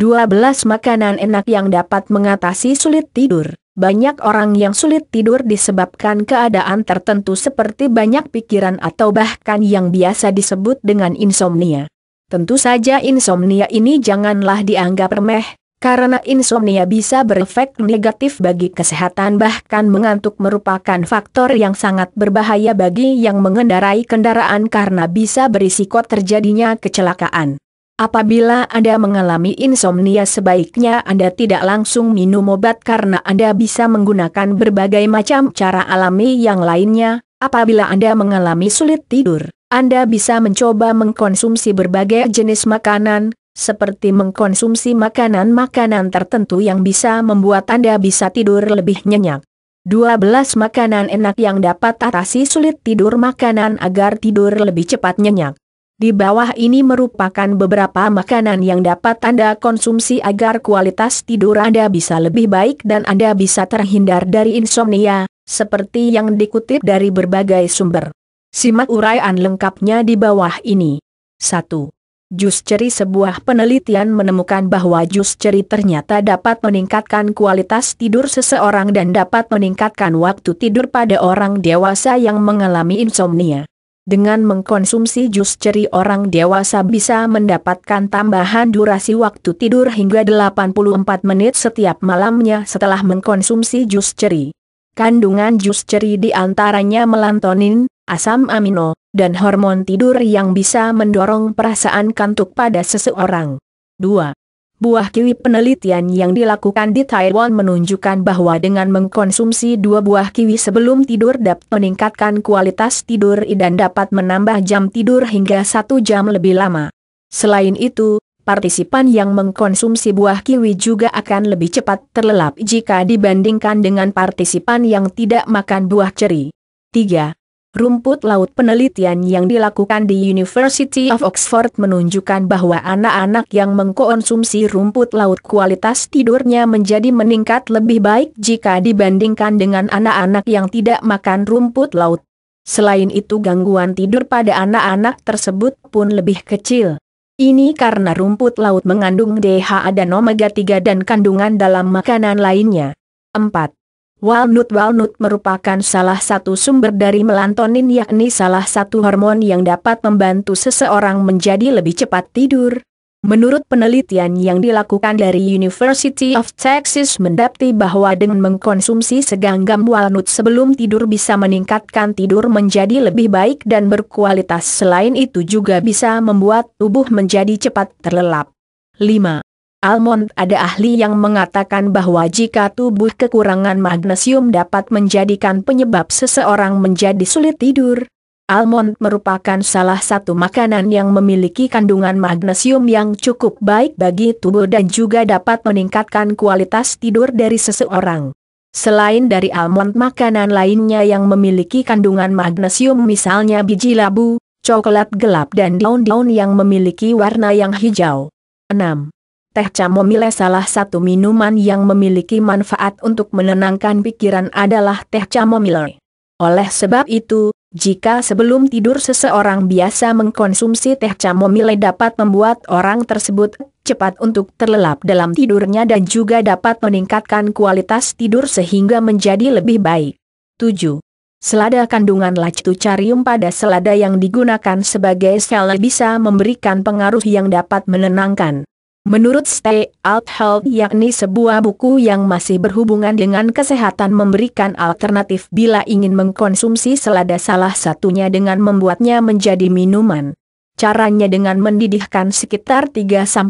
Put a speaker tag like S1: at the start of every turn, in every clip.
S1: 12 makanan enak yang dapat mengatasi sulit tidur. Banyak orang yang sulit tidur disebabkan keadaan tertentu seperti banyak pikiran atau bahkan yang biasa disebut dengan insomnia. Tentu saja insomnia ini janganlah dianggap remeh, karena insomnia bisa berefek negatif bagi kesehatan bahkan mengantuk merupakan faktor yang sangat berbahaya bagi yang mengendarai kendaraan karena bisa berisiko terjadinya kecelakaan. Apabila Anda mengalami insomnia sebaiknya Anda tidak langsung minum obat karena Anda bisa menggunakan berbagai macam cara alami yang lainnya. Apabila Anda mengalami sulit tidur, Anda bisa mencoba mengkonsumsi berbagai jenis makanan, seperti mengkonsumsi makanan-makanan tertentu yang bisa membuat Anda bisa tidur lebih nyenyak. 12 makanan enak yang dapat atasi sulit tidur makanan agar tidur lebih cepat nyenyak. Di bawah ini merupakan beberapa makanan yang dapat Anda konsumsi agar kualitas tidur Anda bisa lebih baik dan Anda bisa terhindar dari insomnia, seperti yang dikutip dari berbagai sumber. Simak uraian lengkapnya di bawah ini. 1. Jus ceri sebuah penelitian menemukan bahwa jus ceri ternyata dapat meningkatkan kualitas tidur seseorang dan dapat meningkatkan waktu tidur pada orang dewasa yang mengalami insomnia. Dengan mengkonsumsi jus ceri orang dewasa bisa mendapatkan tambahan durasi waktu tidur hingga 84 menit setiap malamnya setelah mengkonsumsi jus ceri. Kandungan jus ceri di antaranya melatonin, asam amino, dan hormon tidur yang bisa mendorong perasaan kantuk pada seseorang. 2. Buah kiwi penelitian yang dilakukan di Taiwan menunjukkan bahwa dengan mengkonsumsi dua buah kiwi sebelum tidur dapat meningkatkan kualitas tidur dan dapat menambah jam tidur hingga satu jam lebih lama. Selain itu, partisipan yang mengkonsumsi buah kiwi juga akan lebih cepat terlelap jika dibandingkan dengan partisipan yang tidak makan buah ceri. 3. Rumput laut penelitian yang dilakukan di University of Oxford menunjukkan bahwa anak-anak yang mengkonsumsi rumput laut kualitas tidurnya menjadi meningkat lebih baik jika dibandingkan dengan anak-anak yang tidak makan rumput laut. Selain itu gangguan tidur pada anak-anak tersebut pun lebih kecil. Ini karena rumput laut mengandung DHA dan omega-3 dan kandungan dalam makanan lainnya. 4. Walnut-walnut merupakan salah satu sumber dari melantonin yakni salah satu hormon yang dapat membantu seseorang menjadi lebih cepat tidur. Menurut penelitian yang dilakukan dari University of Texas mendapati bahwa dengan mengkonsumsi segenggam walnut sebelum tidur bisa meningkatkan tidur menjadi lebih baik dan berkualitas selain itu juga bisa membuat tubuh menjadi cepat terlelap. 5. Almond ada ahli yang mengatakan bahwa jika tubuh kekurangan magnesium dapat menjadikan penyebab seseorang menjadi sulit tidur. Almond merupakan salah satu makanan yang memiliki kandungan magnesium yang cukup baik bagi tubuh dan juga dapat meningkatkan kualitas tidur dari seseorang. Selain dari almond makanan lainnya yang memiliki kandungan magnesium misalnya biji labu, coklat gelap dan daun-daun yang memiliki warna yang hijau. 6 teh camomile salah satu minuman yang memiliki manfaat untuk menenangkan pikiran adalah teh camomile. Oleh sebab itu, jika sebelum tidur seseorang biasa mengkonsumsi teh camomile dapat membuat orang tersebut cepat untuk terlelap dalam tidurnya dan juga dapat meningkatkan kualitas tidur sehingga menjadi lebih baik. 7. Selada kandungan lactucarium pada selada yang digunakan sebagai sel bisa memberikan pengaruh yang dapat menenangkan. Menurut Stay Out Health yakni sebuah buku yang masih berhubungan dengan kesehatan memberikan alternatif bila ingin mengkonsumsi selada salah satunya dengan membuatnya menjadi minuman. Caranya dengan mendidihkan sekitar 3-4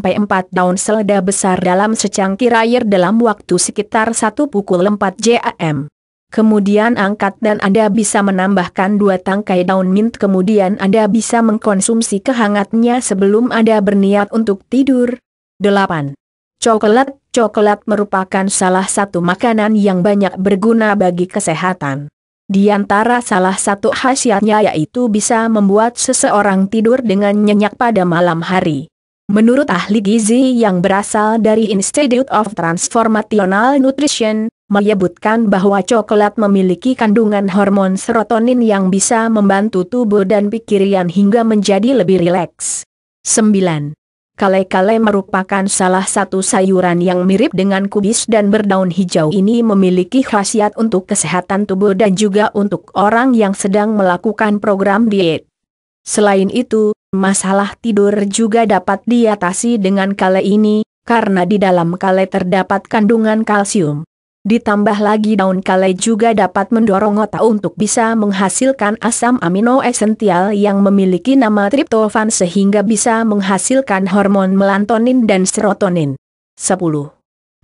S1: daun selada besar dalam secangkir air dalam waktu sekitar 1 pukul 4 jam. Kemudian angkat dan Anda bisa menambahkan dua tangkai daun mint kemudian Anda bisa mengkonsumsi kehangatnya sebelum Anda berniat untuk tidur. 8. Coklat Coklat merupakan salah satu makanan yang banyak berguna bagi kesehatan. Di antara salah satu khasiatnya yaitu bisa membuat seseorang tidur dengan nyenyak pada malam hari. Menurut ahli gizi yang berasal dari Institute of Transformational Nutrition, menyebutkan bahwa coklat memiliki kandungan hormon serotonin yang bisa membantu tubuh dan pikiran hingga menjadi lebih rileks. 9. Kale-kale merupakan salah satu sayuran yang mirip dengan kubis dan berdaun hijau ini memiliki khasiat untuk kesehatan tubuh dan juga untuk orang yang sedang melakukan program diet. Selain itu, masalah tidur juga dapat diatasi dengan kale ini, karena di dalam kale terdapat kandungan kalsium. Ditambah lagi daun kale juga dapat mendorong otak untuk bisa menghasilkan asam amino esensial yang memiliki nama triptofan sehingga bisa menghasilkan hormon melatonin dan serotonin. 10.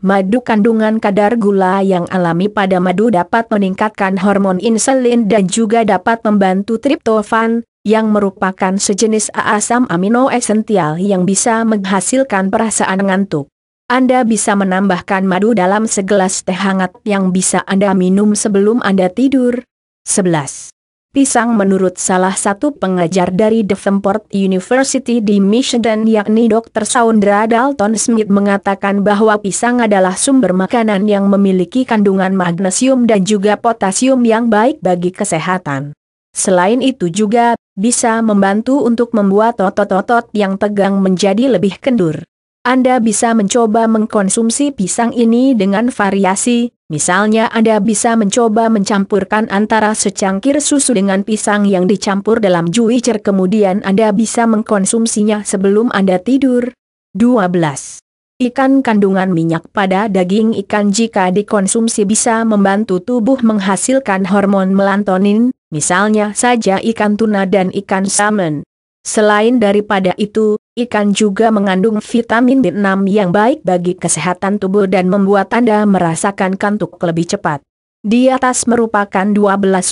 S1: Madu kandungan kadar gula yang alami pada madu dapat meningkatkan hormon insulin dan juga dapat membantu triptofan, yang merupakan sejenis asam amino esensial yang bisa menghasilkan perasaan ngantuk. Anda bisa menambahkan madu dalam segelas teh hangat yang bisa Anda minum sebelum Anda tidur. 11. Pisang menurut salah satu pengajar dari Davenport University di Michigan yakni Dr. Saundra Dalton Smith mengatakan bahwa pisang adalah sumber makanan yang memiliki kandungan magnesium dan juga potasium yang baik bagi kesehatan. Selain itu juga, bisa membantu untuk membuat otot-otot yang tegang menjadi lebih kendur. Anda bisa mencoba mengkonsumsi pisang ini dengan variasi, misalnya Anda bisa mencoba mencampurkan antara secangkir susu dengan pisang yang dicampur dalam juicer kemudian Anda bisa mengkonsumsinya sebelum Anda tidur. 12. Ikan kandungan minyak pada daging ikan jika dikonsumsi bisa membantu tubuh menghasilkan hormon melatonin, misalnya saja ikan tuna dan ikan salmon. Selain daripada itu, ikan juga mengandung vitamin B6 yang baik bagi kesehatan tubuh dan membuat Anda merasakan kantuk lebih cepat. Di atas merupakan 12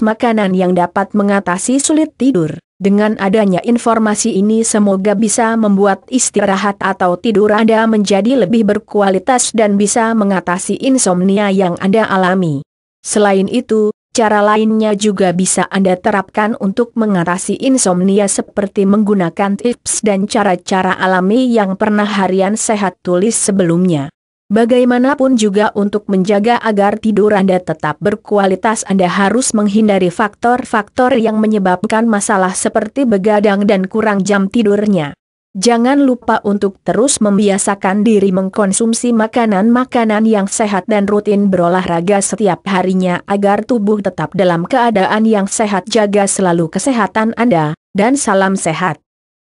S1: makanan yang dapat mengatasi sulit tidur. Dengan adanya informasi ini semoga bisa membuat istirahat atau tidur Anda menjadi lebih berkualitas dan bisa mengatasi insomnia yang Anda alami. Selain itu, Cara lainnya juga bisa Anda terapkan untuk mengatasi insomnia seperti menggunakan tips dan cara-cara alami yang pernah harian sehat tulis sebelumnya. Bagaimanapun juga untuk menjaga agar tidur Anda tetap berkualitas Anda harus menghindari faktor-faktor yang menyebabkan masalah seperti begadang dan kurang jam tidurnya. Jangan lupa untuk terus membiasakan diri mengkonsumsi makanan-makanan yang sehat dan rutin berolahraga setiap harinya agar tubuh tetap dalam keadaan yang sehat. Jaga selalu kesehatan Anda, dan salam sehat.